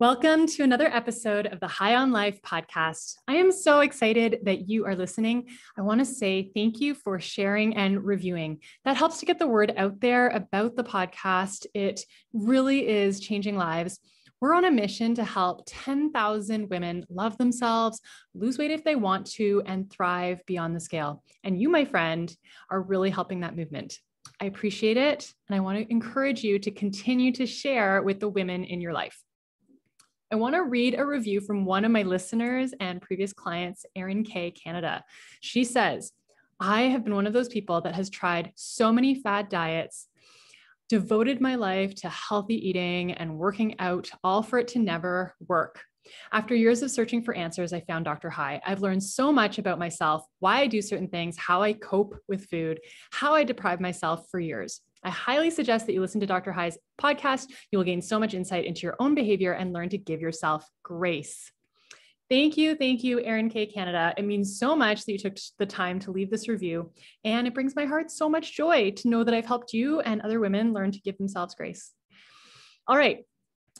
Welcome to another episode of the High on Life podcast. I am so excited that you are listening. I want to say thank you for sharing and reviewing. That helps to get the word out there about the podcast. It really is changing lives. We're on a mission to help 10,000 women love themselves, lose weight if they want to, and thrive beyond the scale. And you, my friend, are really helping that movement. I appreciate it. And I want to encourage you to continue to share with the women in your life. I want to read a review from one of my listeners and previous clients, Erin K. Canada. She says, I have been one of those people that has tried so many fad diets, devoted my life to healthy eating and working out, all for it to never work. After years of searching for answers, I found Dr. High. I've learned so much about myself, why I do certain things, how I cope with food, how I deprive myself for years. I highly suggest that you listen to Dr. High's podcast. You will gain so much insight into your own behavior and learn to give yourself grace. Thank you. Thank you, Erin K. Canada. It means so much that you took the time to leave this review. And it brings my heart so much joy to know that I've helped you and other women learn to give themselves grace. All right.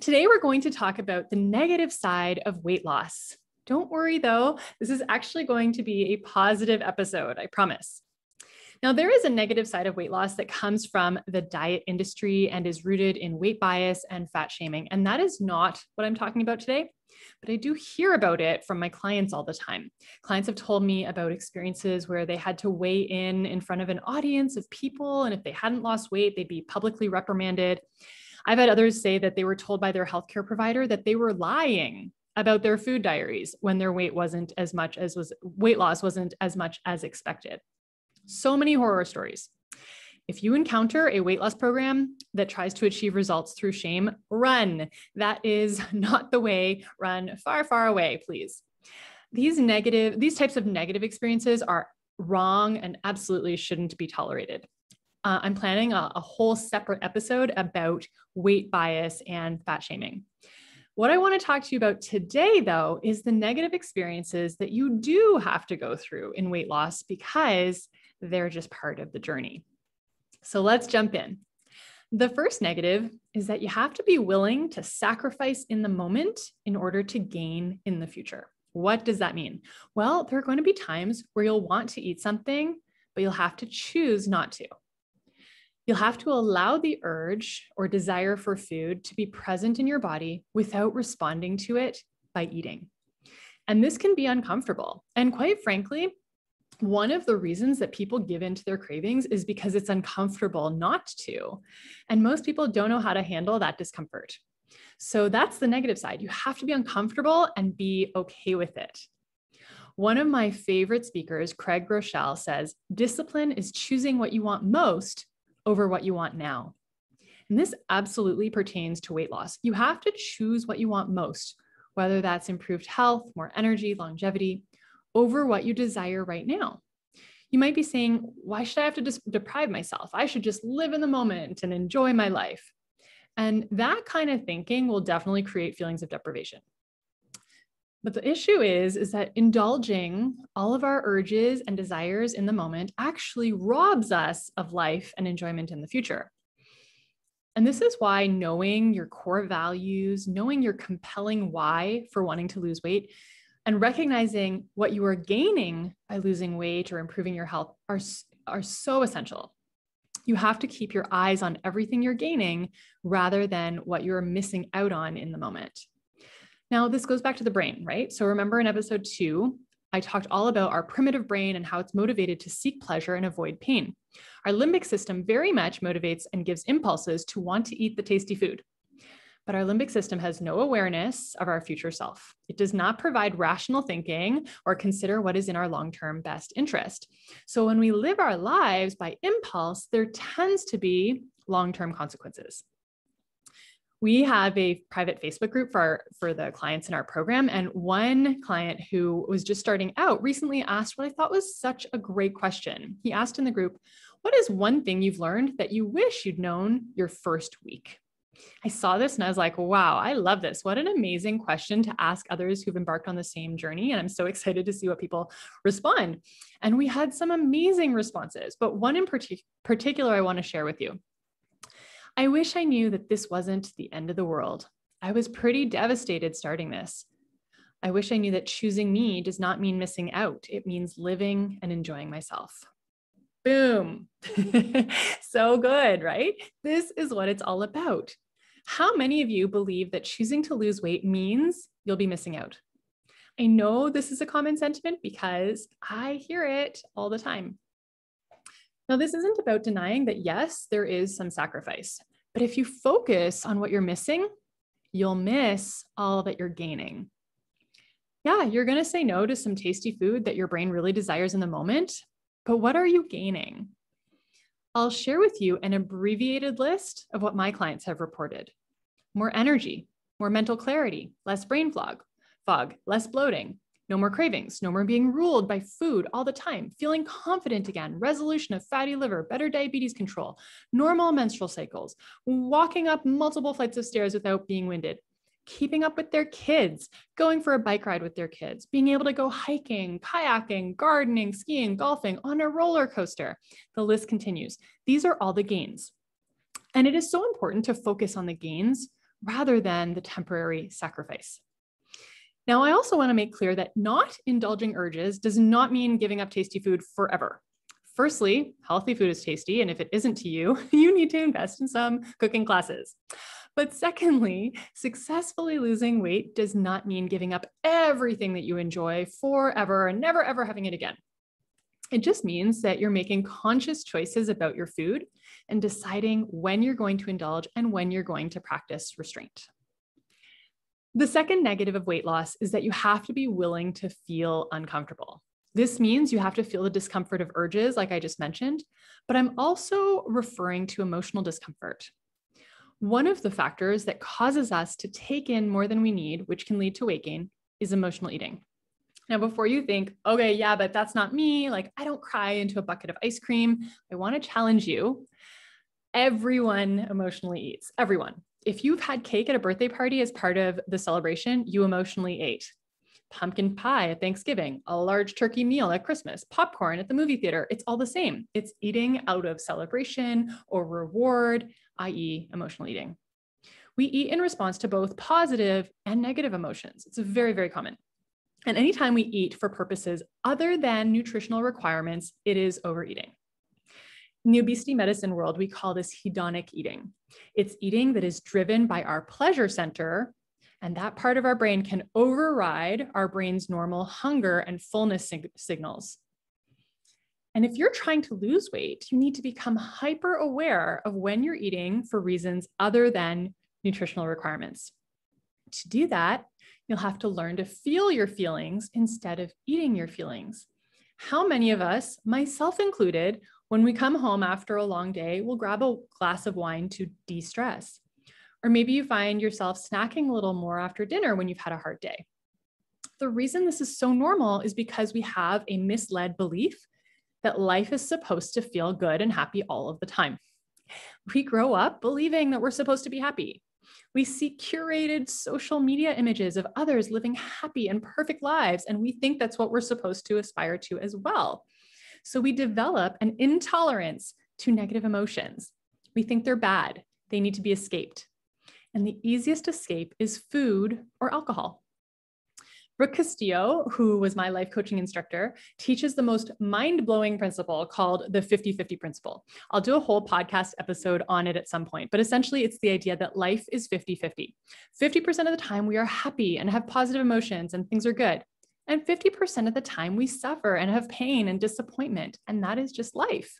Today, we're going to talk about the negative side of weight loss. Don't worry though, this is actually going to be a positive episode, I promise. Now, there is a negative side of weight loss that comes from the diet industry and is rooted in weight bias and fat shaming. And that is not what I'm talking about today but I do hear about it from my clients all the time. Clients have told me about experiences where they had to weigh in in front of an audience of people, and if they hadn't lost weight, they'd be publicly reprimanded. I've had others say that they were told by their healthcare provider that they were lying about their food diaries when their weight wasn't as much as was weight loss wasn't as much as expected. So many horror stories. If you encounter a weight loss program that tries to achieve results through shame, run. That is not the way. Run far, far away, please. These negative, these types of negative experiences are wrong and absolutely shouldn't be tolerated. Uh, I'm planning a, a whole separate episode about weight bias and fat shaming. What I want to talk to you about today, though, is the negative experiences that you do have to go through in weight loss because they're just part of the journey. So let's jump in. The first negative is that you have to be willing to sacrifice in the moment in order to gain in the future. What does that mean? Well, there are going to be times where you'll want to eat something, but you'll have to choose not to. You'll have to allow the urge or desire for food to be present in your body without responding to it by eating. And this can be uncomfortable. And quite frankly, one of the reasons that people give in to their cravings is because it's uncomfortable not to. And most people don't know how to handle that discomfort. So that's the negative side. You have to be uncomfortable and be okay with it. One of my favorite speakers, Craig Rochelle, says discipline is choosing what you want most over what you want now. And this absolutely pertains to weight loss. You have to choose what you want most, whether that's improved health, more energy, longevity over what you desire right now. You might be saying, why should I have to deprive myself? I should just live in the moment and enjoy my life. And that kind of thinking will definitely create feelings of deprivation. But the issue is is that indulging all of our urges and desires in the moment actually robs us of life and enjoyment in the future. And this is why knowing your core values, knowing your compelling why for wanting to lose weight and recognizing what you are gaining by losing weight or improving your health are, are so essential. You have to keep your eyes on everything you're gaining rather than what you're missing out on in the moment. Now, this goes back to the brain, right? So, remember in episode two, I talked all about our primitive brain and how it's motivated to seek pleasure and avoid pain. Our limbic system very much motivates and gives impulses to want to eat the tasty food but our limbic system has no awareness of our future self. It does not provide rational thinking or consider what is in our long term best interest. So when we live our lives by impulse, there tends to be long term consequences. We have a private Facebook group for, our, for the clients in our program. And one client who was just starting out recently asked what I thought was such a great question. He asked in the group, What is one thing you've learned that you wish you'd known your first week? I saw this and I was like, wow, I love this. What an amazing question to ask others who've embarked on the same journey. And I'm so excited to see what people respond. And we had some amazing responses, but one in partic- particular I want to share with you. I wish I knew that this wasn't the end of the world. I was pretty devastated starting this. I wish I knew that choosing me does not mean missing out, it means living and enjoying myself. Boom. so good, right? This is what it's all about. How many of you believe that choosing to lose weight means you'll be missing out? I know this is a common sentiment because I hear it all the time. Now, this isn't about denying that, yes, there is some sacrifice, but if you focus on what you're missing, you'll miss all that you're gaining. Yeah, you're going to say no to some tasty food that your brain really desires in the moment, but what are you gaining? I'll share with you an abbreviated list of what my clients have reported more energy, more mental clarity, less brain fog, fog, less bloating, no more cravings, no more being ruled by food all the time, feeling confident again, resolution of fatty liver, better diabetes control, normal menstrual cycles, walking up multiple flights of stairs without being winded, keeping up with their kids, going for a bike ride with their kids, being able to go hiking, kayaking, gardening, skiing, golfing on a roller coaster. The list continues. These are all the gains. And it is so important to focus on the gains rather than the temporary sacrifice. Now, I also want to make clear that not indulging urges does not mean giving up tasty food forever. Firstly, healthy food is tasty, and if it isn't to you, you need to invest in some cooking classes. But secondly, successfully losing weight does not mean giving up everything that you enjoy forever and never ever having it again. It just means that you're making conscious choices about your food and deciding when you're going to indulge and when you're going to practice restraint. The second negative of weight loss is that you have to be willing to feel uncomfortable. This means you have to feel the discomfort of urges, like I just mentioned, but I'm also referring to emotional discomfort. One of the factors that causes us to take in more than we need, which can lead to weight gain, is emotional eating. Now, before you think, okay, yeah, but that's not me, like I don't cry into a bucket of ice cream, I wanna challenge you. Everyone emotionally eats, everyone. If you've had cake at a birthday party as part of the celebration, you emotionally ate pumpkin pie at Thanksgiving, a large turkey meal at Christmas, popcorn at the movie theater. It's all the same. It's eating out of celebration or reward, i.e., emotional eating. We eat in response to both positive and negative emotions. It's very, very common. And anytime we eat for purposes other than nutritional requirements, it is overeating. In the obesity medicine world, we call this hedonic eating. It's eating that is driven by our pleasure center and that part of our brain can override our brain's normal hunger and fullness sig signals. And if you're trying to lose weight, you need to become hyper aware of when you're eating for reasons other than nutritional requirements. To do that, you'll have to learn to feel your feelings instead of eating your feelings. How many of us, myself included, when we come home after a long day, will grab a glass of wine to de stress? Or maybe you find yourself snacking a little more after dinner when you've had a hard day. The reason this is so normal is because we have a misled belief that life is supposed to feel good and happy all of the time. We grow up believing that we're supposed to be happy. We see curated social media images of others living happy and perfect lives, and we think that's what we're supposed to aspire to as well. So we develop an intolerance to negative emotions. We think they're bad, they need to be escaped and the easiest escape is food or alcohol. Brooke Castillo, who was my life coaching instructor, teaches the most mind blowing principle called the 50 50 principle. I'll do a whole podcast episode on it at some point, but essentially it's the idea that life is 50 50. 50% of the time we are happy and have positive emotions and things are good. And 50% of the time we suffer and have pain and disappointment. And that is just life.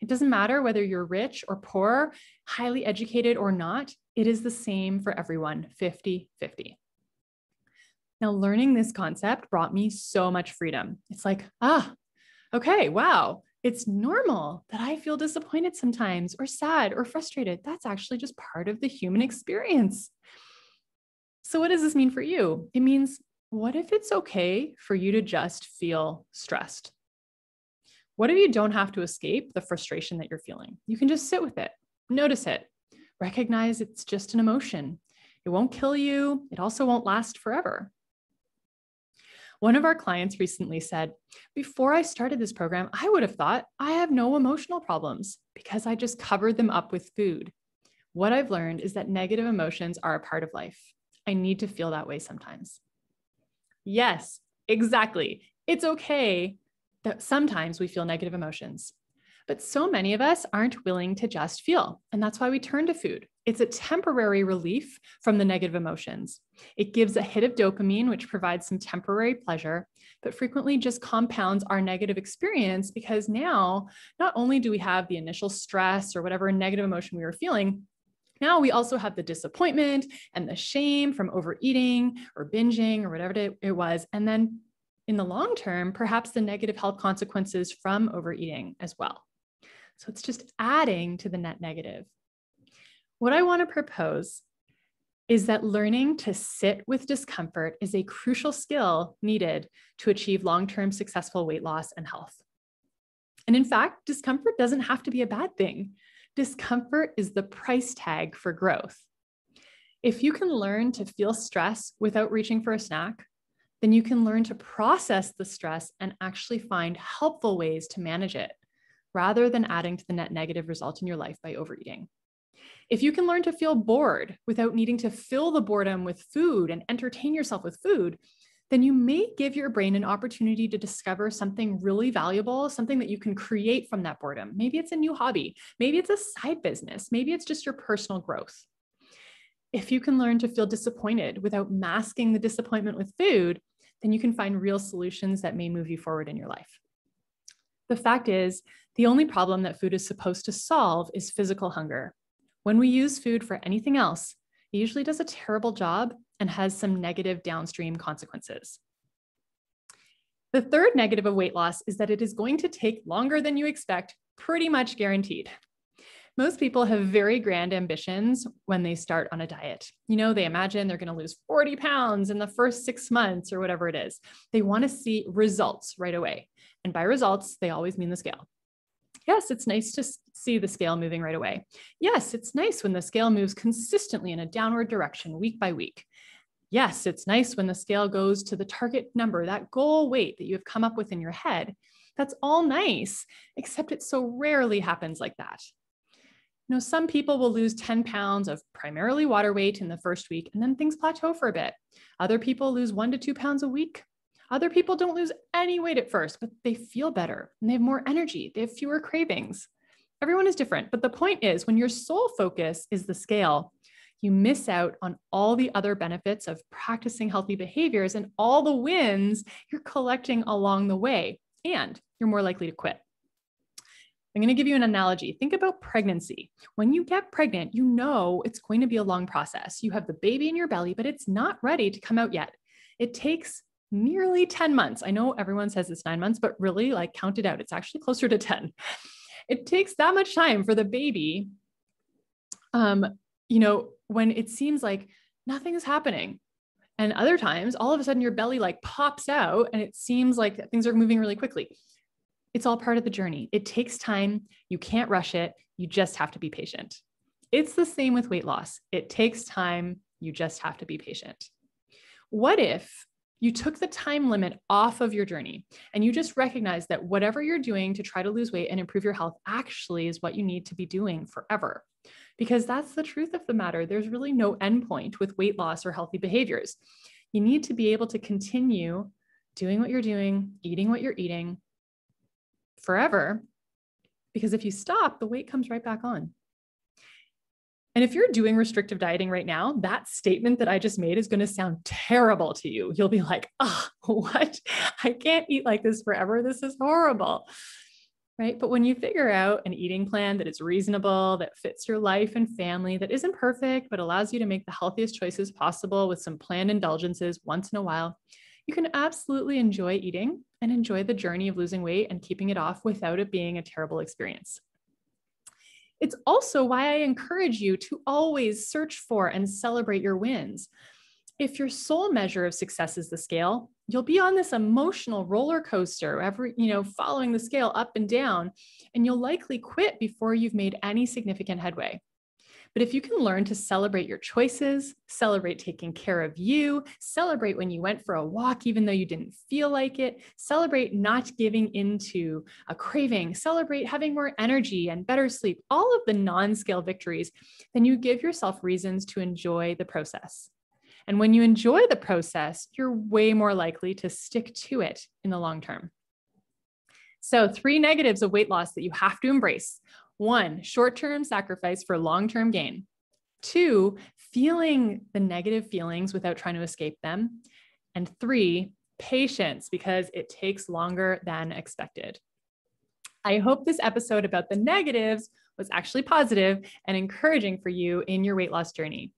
It doesn't matter whether you're rich or poor, highly educated or not, it is the same for everyone, 50 50. Now, learning this concept brought me so much freedom. It's like, ah, okay, wow, it's normal that I feel disappointed sometimes or sad or frustrated. That's actually just part of the human experience. So, what does this mean for you? It means, what if it's okay for you to just feel stressed? What if you don't have to escape the frustration that you're feeling? You can just sit with it, notice it, recognize it's just an emotion. It won't kill you, it also won't last forever. One of our clients recently said, Before I started this program, I would have thought I have no emotional problems because I just covered them up with food. What I've learned is that negative emotions are a part of life. I need to feel that way sometimes. Yes, exactly. It's okay that sometimes we feel negative emotions. But so many of us aren't willing to just feel. And that's why we turn to food. It's a temporary relief from the negative emotions. It gives a hit of dopamine, which provides some temporary pleasure, but frequently just compounds our negative experience because now not only do we have the initial stress or whatever negative emotion we were feeling, now we also have the disappointment and the shame from overeating or binging or whatever it was. And then in the long term, perhaps the negative health consequences from overeating as well. So it's just adding to the net negative. What I want to propose is that learning to sit with discomfort is a crucial skill needed to achieve long term successful weight loss and health. And in fact, discomfort doesn't have to be a bad thing. Discomfort is the price tag for growth. If you can learn to feel stress without reaching for a snack, then you can learn to process the stress and actually find helpful ways to manage it rather than adding to the net negative result in your life by overeating. If you can learn to feel bored without needing to fill the boredom with food and entertain yourself with food, then you may give your brain an opportunity to discover something really valuable, something that you can create from that boredom. Maybe it's a new hobby, maybe it's a side business, maybe it's just your personal growth. If you can learn to feel disappointed without masking the disappointment with food, then you can find real solutions that may move you forward in your life. The fact is the only problem that food is supposed to solve is physical hunger. When we use food for anything else, it usually does a terrible job and has some negative downstream consequences. The third negative of weight loss is that it is going to take longer than you expect, pretty much guaranteed. Most people have very grand ambitions when they start on a diet. You know, they imagine they're going to lose 40 pounds in the first six months or whatever it is. They want to see results right away. And by results, they always mean the scale. Yes, it's nice to see the scale moving right away. Yes, it's nice when the scale moves consistently in a downward direction week by week. Yes, it's nice when the scale goes to the target number, that goal weight that you have come up with in your head. That's all nice, except it so rarely happens like that. You know, some people will lose 10 pounds of primarily water weight in the first week, and then things plateau for a bit. Other people lose one to two pounds a week other people don't lose any weight at first, but they feel better and they have more energy, they have fewer cravings. Everyone is different. But the point is, when your sole focus is the scale, you miss out on all the other benefits of practicing healthy behaviors and all the wins you're collecting along the way. And you're more likely to quit. I'm going to give you an analogy. Think about pregnancy. When you get pregnant, you know it's going to be a long process. You have the baby in your belly, but it's not ready to come out yet. It takes nearly 10 months. I know everyone says it's nine months, but really, like, count it out. It's actually closer to 10. It takes that much time for the baby. Um, you know, when it seems like nothing's happening. And other times, all of a sudden, your belly like pops out and it seems like things are moving really quickly. It's all part of the journey. It takes time. You can't rush it. You just have to be patient. It's the same with weight loss. It takes time. You just have to be patient. What if you took the time limit off of your journey and you just recognize that whatever you're doing to try to lose weight and improve your health actually is what you need to be doing forever. Because that's the truth of the matter. There's really no endpoint with weight loss or healthy behaviors. You need to be able to continue doing what you're doing, eating what you're eating forever. Because if you stop, the weight comes right back on. And if you're doing restrictive dieting right now, that statement that I just made is going to sound terrible to you. You'll be like, oh, what? I can't eat like this forever. This is horrible. Right. But when you figure out an eating plan that is reasonable, that fits your life and family, that isn't perfect, but allows you to make the healthiest choices possible with some planned indulgences once in a while, you can absolutely enjoy eating and enjoy the journey of losing weight and keeping it off without it being a terrible experience. It's also why I encourage you to always search for and celebrate your wins. If your sole measure of success is the scale, you'll be on this emotional roller coaster every, you know, following the scale up and down, and you'll likely quit before you've made any significant headway. But if you can learn to celebrate your choices, celebrate taking care of you, celebrate when you went for a walk, even though you didn't feel like it, celebrate not giving into a craving, celebrate having more energy and better sleep, all of the non scale victories, then you give yourself reasons to enjoy the process. And when you enjoy the process, you're way more likely to stick to it in the long term. So, three negatives of weight loss that you have to embrace. One, short term sacrifice for long term gain. Two, feeling the negative feelings without trying to escape them. And three, patience because it takes longer than expected. I hope this episode about the negatives was actually positive and encouraging for you in your weight loss journey.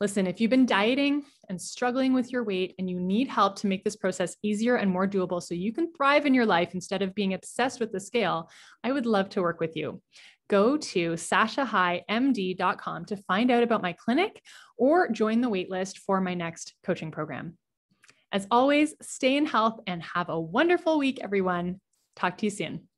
Listen, if you've been dieting and struggling with your weight and you need help to make this process easier and more doable so you can thrive in your life instead of being obsessed with the scale, I would love to work with you. Go to sashahimd.com to find out about my clinic or join the waitlist for my next coaching program. As always, stay in health and have a wonderful week, everyone. Talk to you soon.